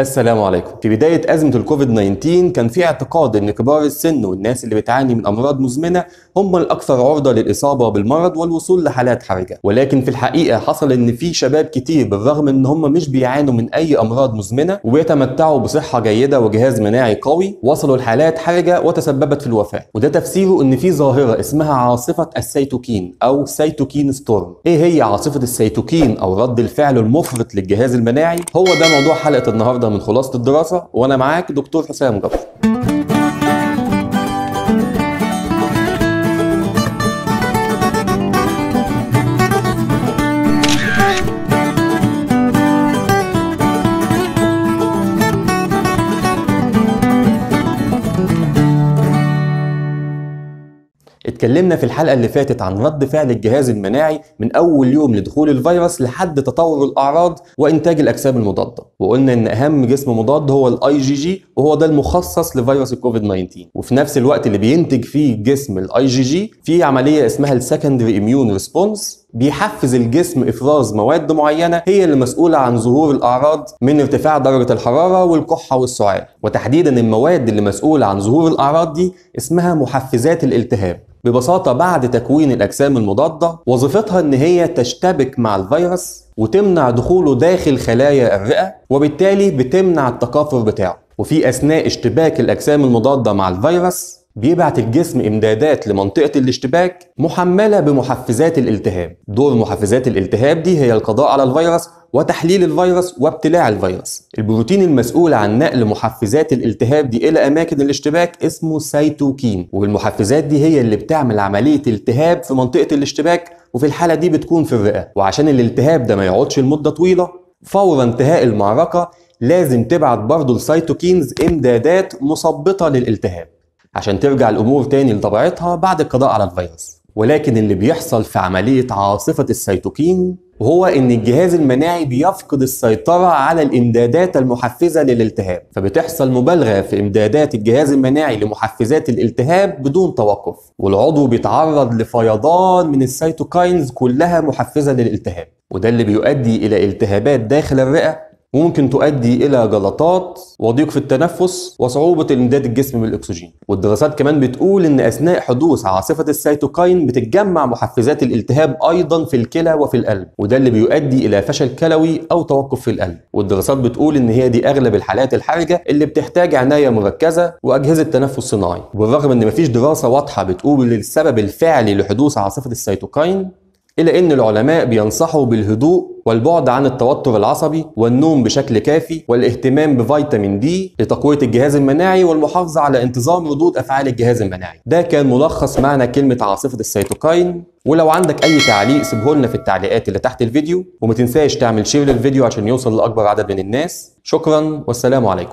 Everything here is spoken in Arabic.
السلام عليكم في بداية أزمة الكوفيد 19 كان في اعتقاد أن كبار السن والناس اللي بتعاني من أمراض مزمنة هم الأكثر عرضة للإصابة بالمرض والوصول لحالات حرجة ولكن في الحقيقة حصل أن في شباب كتير بالرغم أن هم مش بيعانوا من أي أمراض مزمنة وبيتمتعوا بصحة جيدة وجهاز مناعي قوي وصلوا لحالات حرجة وتسببت في الوفاة وده تفسيره أن في ظاهرة اسمها عاصفة السيتوكين أو سيتوكين ستورم إيه هي عاصفة السيتوكين أو رد الفعل المفرط للجهاز المناعي هو ده موضوع حلقة النهاردة من خلاصه الدراسه وانا معاك دكتور حسام جبر اتكلمنا في الحلقة اللي فاتت عن رد فعل الجهاز المناعي من أول يوم لدخول الفيروس لحد تطور الأعراض وإنتاج الأجسام المضادة وقلنا إن أهم جسم مضاد هو الاي جي جي وهو ده المخصص لفيروس الكوفيد 19 وفي نفس الوقت اللي بينتج فيه جسم الاي جي جي في عملية اسمها السكندري اميون ريسبونس بيحفز الجسم افراز مواد معينه هي اللي مسؤوله عن ظهور الاعراض من ارتفاع درجه الحراره والكحه والسعال وتحديدا المواد اللي مسؤوله عن ظهور الاعراض دي اسمها محفزات الالتهاب ببساطة بعد تكوين الأجسام المضادة وظيفتها إن هي تشتبك مع الفيروس وتمنع دخوله داخل خلايا الرئة وبالتالي بتمنع التكاثر بتاعه وفي أثناء اشتباك الأجسام المضادة مع الفيروس بيبعت الجسم امدادات لمنطقه الاشتباك محمله بمحفزات الالتهاب دور محفزات الالتهاب دي هي القضاء على الفيروس وتحليل الفيروس وابتلاع الفيروس البروتين المسؤول عن نقل محفزات الالتهاب دي الى اماكن الاشتباك اسمه سيتوكين والمحفزات دي هي اللي بتعمل عمليه التهاب في منطقه الاشتباك وفي الحاله دي بتكون في الرئه وعشان الالتهاب ده ما يقعدش لمده طويله فور انتهاء المعركه لازم تبعت برضه السيتوكينز امدادات مثبطه للالتهاب عشان ترجع الامور تاني لطبيعتها بعد القضاء على الفيروس ولكن اللي بيحصل في عمليه عاصفه السيتوكين هو ان الجهاز المناعي بيفقد السيطره على الامدادات المحفزه للالتهاب فبتحصل مبالغه في امدادات الجهاز المناعي لمحفزات الالتهاب بدون توقف والعضو بيتعرض لفيضان من السيتوكاينز كلها محفزه للالتهاب وده اللي بيؤدي الى التهابات داخل الرئه وممكن تؤدي الى جلطات وضيق في التنفس وصعوبه امداد الجسم بالاكسجين والدراسات كمان بتقول ان اثناء حدوث عاصفه السيتوكاين بتتجمع محفزات الالتهاب ايضا في الكلى وفي القلب وده اللي بيؤدي الى فشل كلوي او توقف في القلب والدراسات بتقول ان هي دي اغلب الحالات الحرجه اللي بتحتاج عنايه مركزه واجهزه تنفس صناعي وبالرغم ان مفيش دراسه واضحه بتقول السبب الفعلي لحدوث عاصفه السيتوكاين إلا أن العلماء بينصحوا بالهدوء والبعد عن التوتر العصبي والنوم بشكل كافي والاهتمام بفيتامين دي لتقوية الجهاز المناعي والمحافظة على انتظام ردود أفعال الجهاز المناعي ده كان ملخص معنى كلمة عاصفة السيتوكاين ولو عندك أي تعليق سيبه لنا في التعليقات اللي تحت الفيديو وما تنساش تعمل شير للفيديو عشان يوصل لأكبر عدد من الناس شكرا والسلام عليكم